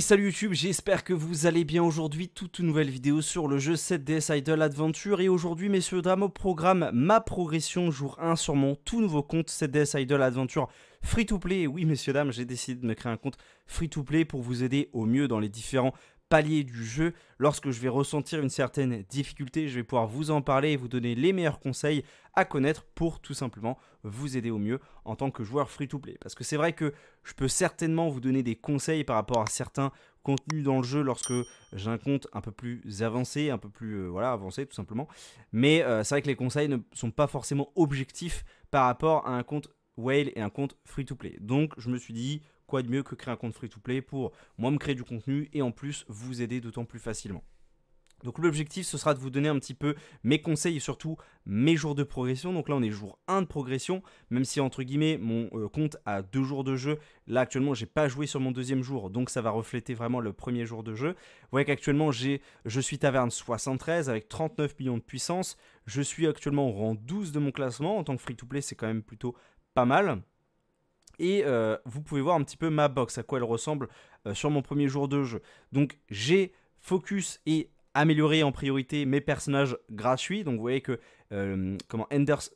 salut YouTube, j'espère que vous allez bien aujourd'hui, toute nouvelle vidéo sur le jeu 7DS Idol Adventure et aujourd'hui messieurs dames au programme ma progression jour 1 sur mon tout nouveau compte 7DS Idol Adventure free to play. Oui messieurs dames, j'ai décidé de me créer un compte free to play pour vous aider au mieux dans les différents palier du jeu. Lorsque je vais ressentir une certaine difficulté, je vais pouvoir vous en parler et vous donner les meilleurs conseils à connaître pour tout simplement vous aider au mieux en tant que joueur free-to-play. Parce que c'est vrai que je peux certainement vous donner des conseils par rapport à certains contenus dans le jeu lorsque j'ai un compte un peu plus avancé, un peu plus euh, voilà, avancé tout simplement. Mais euh, c'est vrai que les conseils ne sont pas forcément objectifs par rapport à un compte whale et un compte free-to-play. Donc je me suis dit, quoi de mieux que créer un compte free-to-play pour moi me créer du contenu et en plus vous aider d'autant plus facilement. Donc l'objectif, ce sera de vous donner un petit peu mes conseils et surtout mes jours de progression. Donc là, on est jour 1 de progression, même si entre guillemets, mon euh, compte a deux jours de jeu. Là, actuellement, j'ai pas joué sur mon deuxième jour, donc ça va refléter vraiment le premier jour de jeu. Vous voyez qu'actuellement, je suis taverne 73 avec 39 millions de puissance. Je suis actuellement au rang 12 de mon classement. En tant que free-to-play, c'est quand même plutôt pas mal. Et euh, vous pouvez voir un petit peu ma box, à quoi elle ressemble euh, sur mon premier jour de jeu. Donc j'ai focus et amélioré en priorité mes personnages gratuits. Donc vous voyez que euh, comment Enders,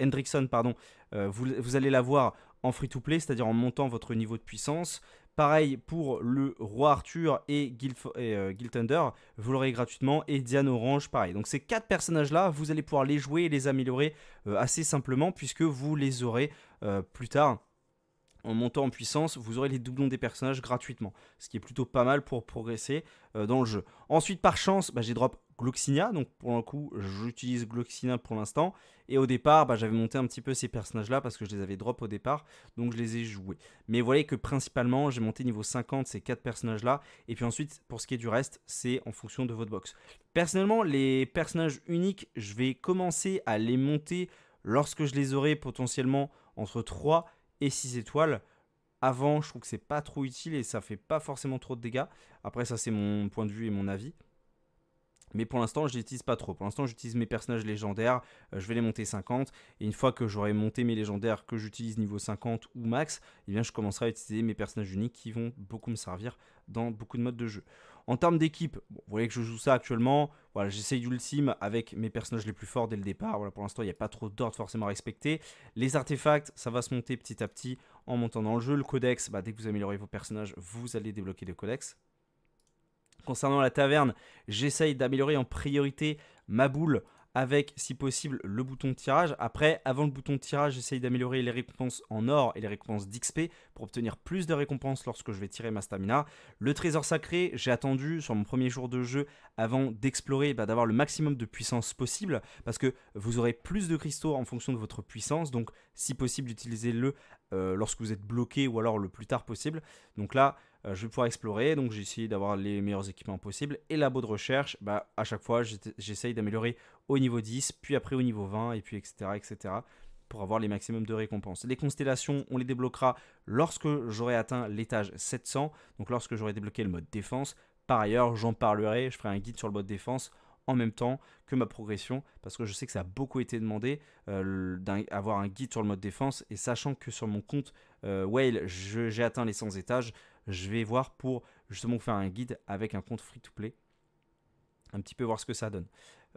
Hendrickson, pardon, vous, vous, allez la voir en free-to-play, c'est-à-dire en montant votre niveau de puissance. Pareil pour le Roi Arthur et, Guild, euh, Thunder, vous l'aurez gratuitement. Et Diane Orange, pareil. Donc ces quatre personnages-là, vous allez pouvoir les jouer et les améliorer euh, assez simplement puisque vous les aurez euh, plus tard en montant en puissance, vous aurez les doublons des personnages gratuitement, ce qui est plutôt pas mal pour progresser euh, dans le jeu. Ensuite, par chance, bah, j'ai drop Gloxinia. donc pour le coup, j'utilise Gloxinia pour l'instant. Et au départ, bah, j'avais monté un petit peu ces personnages-là parce que je les avais drop au départ, donc je les ai joués. Mais vous voyez que principalement, j'ai monté niveau 50 ces quatre personnages-là, et puis ensuite, pour ce qui est du reste, c'est en fonction de votre box. Personnellement, les personnages uniques, je vais commencer à les monter lorsque je les aurai potentiellement entre 3 et 6 étoiles. Avant, je trouve que c'est pas trop utile et ça fait pas forcément trop de dégâts. Après, ça, c'est mon point de vue et mon avis. Mais pour l'instant, je n'utilise pas trop. Pour l'instant, j'utilise mes personnages légendaires. Euh, je vais les monter 50. Et une fois que j'aurai monté mes légendaires que j'utilise niveau 50 ou max, eh bien, je commencerai à utiliser mes personnages uniques qui vont beaucoup me servir dans beaucoup de modes de jeu. En termes d'équipe, vous voyez que je joue ça actuellement. Voilà, j'essaye d'ultime avec mes personnages les plus forts dès le départ. Voilà, pour l'instant, il n'y a pas trop d'ordre forcément à respecter. Les artefacts, ça va se monter petit à petit en montant dans le jeu. Le codex, bah, dès que vous améliorez vos personnages, vous allez débloquer le codex. Concernant la taverne, j'essaye d'améliorer en priorité ma boule avec si possible le bouton de tirage. Après, avant le bouton de tirage, j'essaye d'améliorer les récompenses en or et les récompenses d'XP pour obtenir plus de récompenses lorsque je vais tirer ma stamina. Le trésor sacré, j'ai attendu sur mon premier jour de jeu avant d'explorer, bah, d'avoir le maximum de puissance possible parce que vous aurez plus de cristaux en fonction de votre puissance. Donc, si possible, dutiliser le euh, lorsque vous êtes bloqué ou alors le plus tard possible. Donc là, euh, je vais pouvoir explorer. Donc j'ai essayé d'avoir les meilleurs équipements possibles. Et labo de recherche, bah, à chaque fois, j'essaye d'améliorer au niveau 10, puis après au niveau 20, et puis etc. etc pour avoir les maximums de récompenses. Les constellations, on les débloquera lorsque j'aurai atteint l'étage 700, donc lorsque j'aurai débloqué le mode défense. Par ailleurs, j'en parlerai, je ferai un guide sur le mode défense en même temps que ma progression, parce que je sais que ça a beaucoup été demandé euh, d'avoir un, guide sur le mode défense, et sachant que sur mon compte euh, Whale, j'ai atteint les 100 étages, je vais voir pour justement faire un guide avec un compte free-to-play. Un petit peu voir ce que ça donne.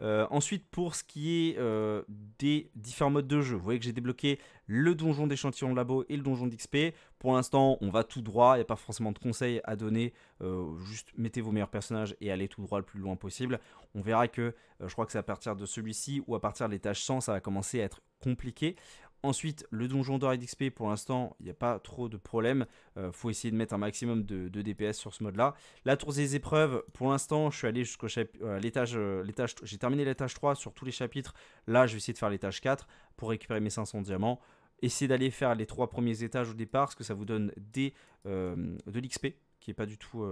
Euh, ensuite, pour ce qui est euh, des différents modes de jeu, vous voyez que j'ai débloqué le donjon d'échantillon de labo et le donjon d'XP. Pour l'instant, on va tout droit, il n'y a pas forcément de conseils à donner. Euh, juste mettez vos meilleurs personnages et allez tout droit le plus loin possible. On verra que je crois que c'est à partir de celui-ci ou à partir de l'étage 100, ça va commencer à être compliqué. Ensuite, le donjon d'or et d'XP, pour l'instant, il n'y a pas trop de problème. il euh, faut essayer de mettre un maximum de, DPS sur ce mode-là. La tour des épreuves, pour l'instant, je suis allé jusqu'au chapitre. Euh, euh, j'ai terminé l'étage 3 sur tous les chapitres. Là, je vais essayer de faire l'étage 4 pour récupérer mes 500 diamants. Essayez d'aller faire les trois premiers étages au départ, parce que ça vous donne des, de l'XP, qui n'est pas du tout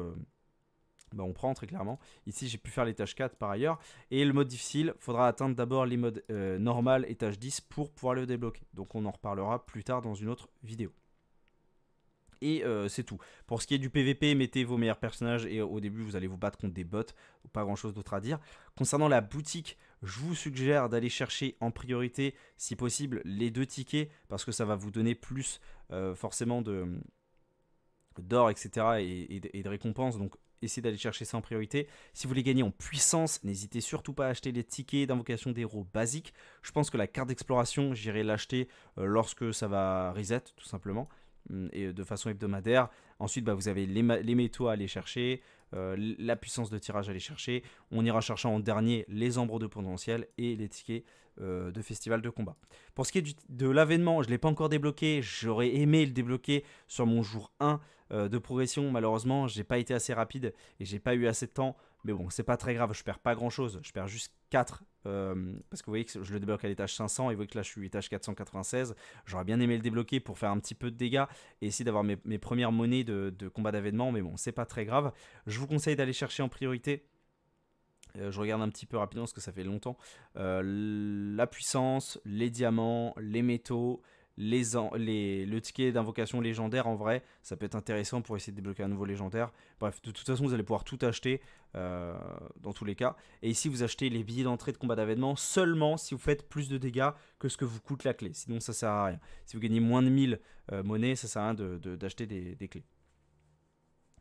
bah, on prend très clairement. Ici, j'ai pu faire l'étage 4 par ailleurs. Et le mode difficile, faudra atteindre d'abord les modes euh, normal et tâche 10 pour pouvoir le débloquer. Donc on en reparlera plus tard dans une autre vidéo. Et euh, c'est tout. Pour ce qui est du PVP, mettez vos meilleurs personnages et au début vous allez vous battre contre des bots. Pas grand chose d'autre à dire. Concernant la boutique, je vous suggère d'aller chercher en priorité, si possible, les deux tickets. Parce que ça va vous donner plus euh, forcément d'or, etc. Et, et de récompenses. Donc essayez d'aller chercher ça en priorité. Si vous voulez gagner en puissance, n'hésitez surtout pas à acheter les tickets d'invocation des héros basiques. Je pense que la carte d'exploration, j'irai l'acheter euh, lorsque ça va reset, tout simplement, hum, et de façon hebdomadaire. Ensuite, bah, vous avez les, les métaux à aller chercher, euh, la puissance de tirage à aller chercher. On ira chercher en dernier les ambres de potentiel et les tickets euh, de festival de combat. Pour ce qui est de l'avènement, je ne l'ai pas encore débloqué. J'aurais aimé le débloquer sur mon jour 1 euh, de progression. Malheureusement, je n'ai pas été assez rapide et j'ai pas eu assez de temps mais bon, c'est pas très grave, je perds pas grand chose, je perds juste 4. Euh, parce que vous voyez que je le débloque à l'étage 500 et vous voyez que là je suis à l'étage 496. J'aurais bien aimé le débloquer pour faire un petit peu de dégâts et essayer d'avoir mes, premières monnaies de, combat d'avènement, mais bon, c'est pas très grave. Je vous conseille d'aller chercher en priorité euh, je regarde un petit peu rapidement parce que ça fait longtemps. Euh, la puissance, les diamants, les métaux, les, les, le ticket d'invocation légendaire en vrai, ça peut être intéressant pour essayer de débloquer un nouveau légendaire. Bref, de toute façon, vous allez pouvoir tout acheter euh, dans tous les cas. Et ici, vous achetez les billets d'entrée de combat d'avènement seulement si vous faites plus de dégâts que ce que vous coûte la clé. Sinon, ça sert à rien. Si vous gagnez moins de 1000 euh, monnaies, ça sert à rien d'acheter des clés.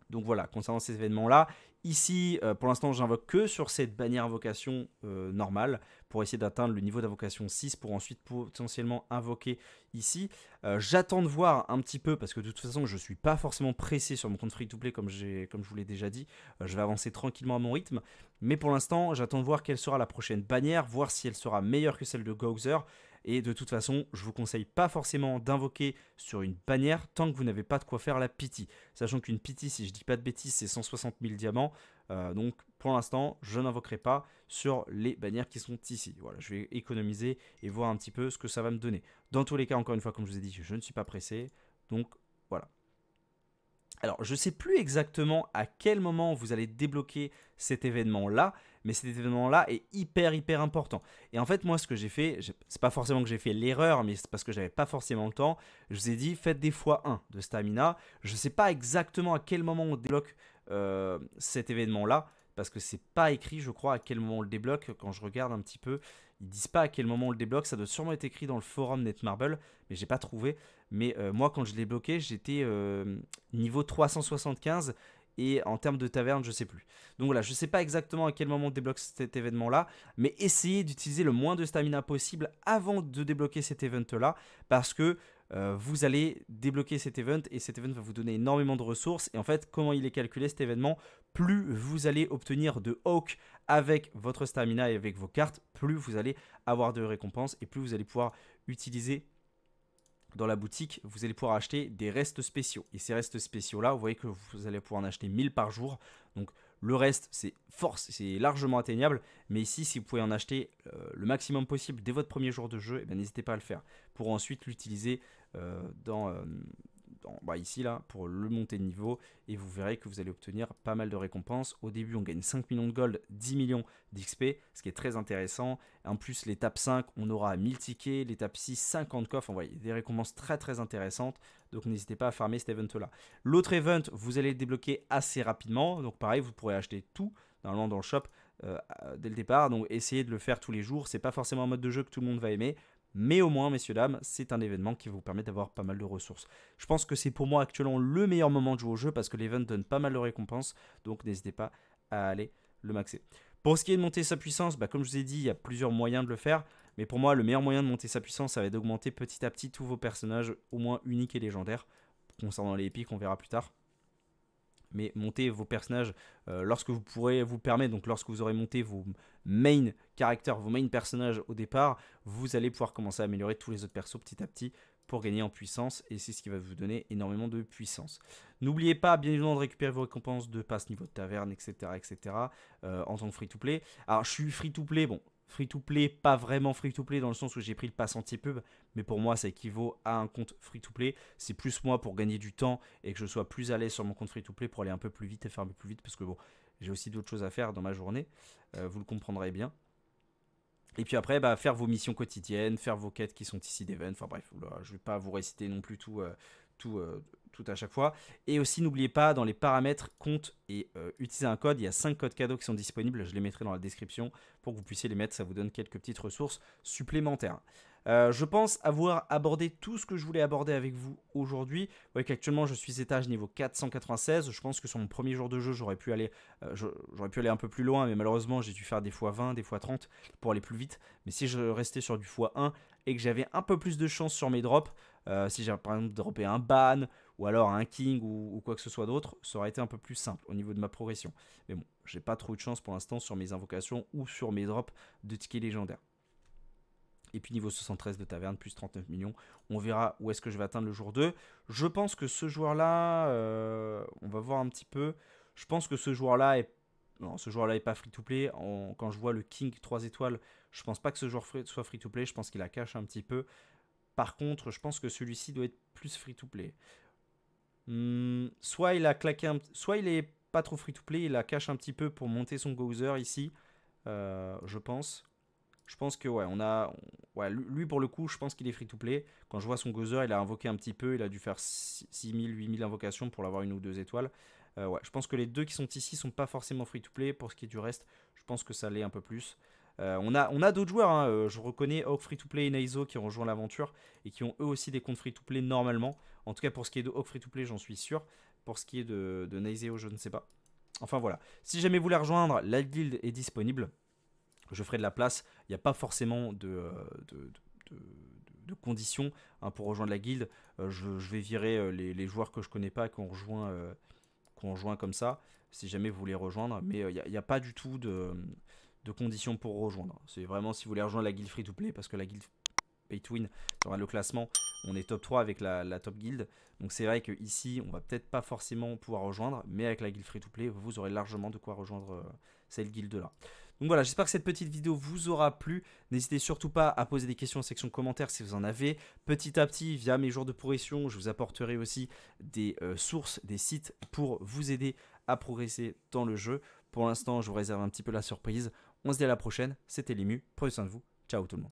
Donc voilà, concernant ces événements-là, ici, euh, pour l'instant, j'invoque que sur cette bannière invocation euh, normale pour essayer d'atteindre le niveau d'invocation 6 pour ensuite potentiellement invoquer ici. Euh, j'attends de voir un petit peu parce que de toute façon, je ne suis pas forcément pressé sur mon compte free-to-play comme, comme je vous l'ai déjà dit. je vais avancer tranquillement à mon rythme. Mais pour l'instant, j'attends de voir quelle sera la prochaine bannière, voir si elle sera meilleure que celle de Gowser. Et de toute façon, je vous conseille pas forcément d'invoquer sur une bannière tant que vous n'avez pas de quoi faire la pity. Sachant qu'une pity, si je dis pas de bêtises, c'est 160 000 diamants. Euh, donc pour l'instant, je n'invoquerai pas sur les bannières qui sont ici. Voilà, je vais économiser et voir un petit peu ce que ça va me donner. Dans tous les cas, encore une fois, comme je vous ai dit, je ne suis pas pressé. Donc voilà. Alors, je ne sais plus exactement à quel moment vous allez débloquer cet événement-là, mais cet événement-là est hyper, hyper important. Et en fait, moi, ce que j'ai fait, c'est pas forcément que j'ai fait l'erreur, mais c'est parce que j'avais pas forcément le temps. Je vous ai dit, faites des fois 1 de stamina. Je ne sais pas exactement à quel moment on débloque euh, cet événement-là, parce que c'est pas écrit, je crois, à quel moment on le débloque. Quand je regarde un petit peu, ils disent pas à quel moment on le débloque. Ça doit sûrement être écrit dans le forum Netmarble, mais j'ai pas trouvé. Mais euh, moi, quand je l'ai bloqué, j'étais euh, niveau 375 et en termes de taverne, je sais plus. Donc voilà, je sais pas exactement à quel moment on débloque cet événement-là, mais essayez d'utiliser le moins de stamina possible avant de débloquer cet event-là, parce que euh, vous allez débloquer cet event et cet event va vous donner énormément de ressources. Et en fait, comment il est calculé cet événement Plus vous allez obtenir de Hawk avec votre stamina et avec vos cartes, plus vous allez avoir de récompenses et plus vous allez pouvoir utiliser dans la boutique, vous allez pouvoir acheter des restes spéciaux. Et ces restes spéciaux-là, vous voyez que vous allez pouvoir en acheter 1000 par jour. Donc le reste, c'est force, c'est largement atteignable. Mais ici, si vous pouvez en acheter euh, le maximum possible dès votre premier jour de jeu, eh n'hésitez pas à le faire pour ensuite l'utiliser euh, dans, euh, ici là pour le monter de niveau et vous verrez que vous allez obtenir pas mal de récompenses. Au début on gagne 5 millions de gold, 10 millions d'XP, ce qui est très intéressant. En plus l'étape 5 on aura 1000 tickets, l'étape 6 50 coffres, on voit des récompenses très très intéressantes. Donc n'hésitez pas à farmer cet event là. L'autre event vous allez débloquer assez rapidement, donc pareil vous pourrez acheter tout normalement dans le shop euh, dès le départ. Donc essayez de le faire tous les jours. C'est pas forcément un mode de jeu que tout le monde va aimer, mais au moins, messieurs, dames, c'est un événement qui vous permet d'avoir pas mal de ressources. Je pense que c'est pour moi actuellement le meilleur moment de jouer au jeu parce que l'event donne pas mal de récompenses. Donc n'hésitez pas à aller le maxer. Pour ce qui est de monter sa puissance, bah, comme je vous ai dit, il y a plusieurs moyens de le faire. Mais pour moi, le meilleur moyen de monter sa puissance, ça va être d'augmenter petit à petit tous vos personnages, au moins uniques et légendaires. Concernant les épiques, on verra plus tard mais montez vos personnages euh, lorsque vous pourrez vous permettre, donc lorsque vous aurez monté vos main caractères, vos main personnages au départ, vous allez pouvoir commencer à améliorer tous les autres persos petit à petit pour gagner en puissance et c'est ce qui va vous donner énormément de puissance. N'oubliez pas bien évidemment de récupérer vos récompenses de passe niveau de taverne, etc. etc. Euh, en tant que free-to-play. Alors je suis free-to-play, bon, free to play, pas vraiment free to play dans le sens où j'ai pris le pass anti-pub, mais pour moi ça équivaut à un compte free to play. C'est plus moi pour gagner du temps et que je sois plus à l'aise sur mon compte free to play pour aller un peu plus vite et faire un peu plus vite parce que bon, j'ai aussi d'autres choses à faire dans ma journée, euh, vous le comprendrez bien. Et puis après, bah, faire vos missions quotidiennes, faire vos quêtes qui sont ici d'event. Enfin bref, je je vais pas vous réciter non plus tout, euh, tout, euh, tout à chaque fois. Et aussi, n'oubliez pas, dans les paramètres, compte et utilisez euh, utiliser un code, il y a 5 codes cadeaux qui sont disponibles. Je les mettrai dans la description pour que vous puissiez les mettre. Ça vous donne quelques petites ressources supplémentaires. Euh, je pense avoir abordé tout ce que je voulais aborder avec vous aujourd'hui. Vous voyez qu'actuellement je suis étage niveau 496. Je pense que sur mon premier jour de jeu j'aurais pu aller euh, j'aurais pu aller un peu plus loin mais malheureusement j'ai dû faire des fois 20, des fois 30 pour aller plus vite. Mais si je restais sur du x1 et que j'avais un peu plus de chance sur mes drops, euh, si j'ai par exemple droppé un ban ou alors un king ou, quoi que ce soit d'autre, ça aurait été un peu plus simple au niveau de ma progression. Mais bon, j'ai pas trop de chance pour l'instant sur mes invocations ou sur mes drops de tickets légendaires. Et puis niveau 73 de taverne, plus 39 millions. On verra où est-ce que je vais atteindre le jour 2. Je pense que ce joueur-là, euh, on va voir un petit peu. Je pense que ce joueur-là est non, ce joueur-là n'est pas free-to-play. Quand je vois le King 3 étoiles, je pense pas que ce joueur soit free-to-play. Je pense qu'il la cache un petit peu. Par contre, je pense que celui-ci doit être plus free-to-play. Hmm, soit il a claqué Soit il est pas trop free-to-play, il la cache un petit peu pour monter son Gowser ici, euh, je pense. Je pense que, ouais, on a... lui, pour le coup, je pense qu'il est free-to-play. Quand je vois son Gowser, il a invoqué un petit peu, il a dû faire 6000, 8000 invocations pour l'avoir une ou deux étoiles. Euh, ouais, je pense que les deux qui sont ici sont pas forcément free-to-play. Pour ce qui est du reste, je pense que ça l'est un peu plus. Euh, on a, on a d'autres joueurs, hein. euh, je reconnais Hawk Free to Play et Naizo qui ont rejoint l'aventure et qui ont eux aussi des comptes Free to Play normalement. En tout cas, pour ce qui est de Hawk Free to Play, j'en suis sûr. Pour ce qui est de, de je ne sais pas. Enfin voilà. Si jamais vous voulez rejoindre, la guilde est disponible. Je ferai de la place. Il n'y a pas forcément de, euh, conditions hein, pour rejoindre la guilde. je, vais virer les, joueurs que je connais pas ont rejoint, qu'on rejoint comme ça. Si jamais vous voulez rejoindre. Mais il n'y a, pas du tout de de conditions pour rejoindre. C'est vraiment si vous voulez rejoindre la guild free to play, parce que la guild pay to win, dans le classement, on est top 3 avec la, top guild. Donc c'est vrai que ici on va peut-être pas forcément pouvoir rejoindre, mais avec la guild free to play, vous aurez largement de quoi rejoindre euh, cette guilde là. Donc voilà, j'espère que cette petite vidéo vous aura plu. N'hésitez surtout pas à poser des questions en section commentaires si vous en avez. Petit à petit, via mes jours de progression, je vous apporterai aussi des euh, sources, des sites pour vous aider à progresser dans le jeu. Pour l'instant, je vous réserve un petit peu la surprise. On se dit à la prochaine. C'était Limu. Prenez soin de vous. Ciao tout le monde.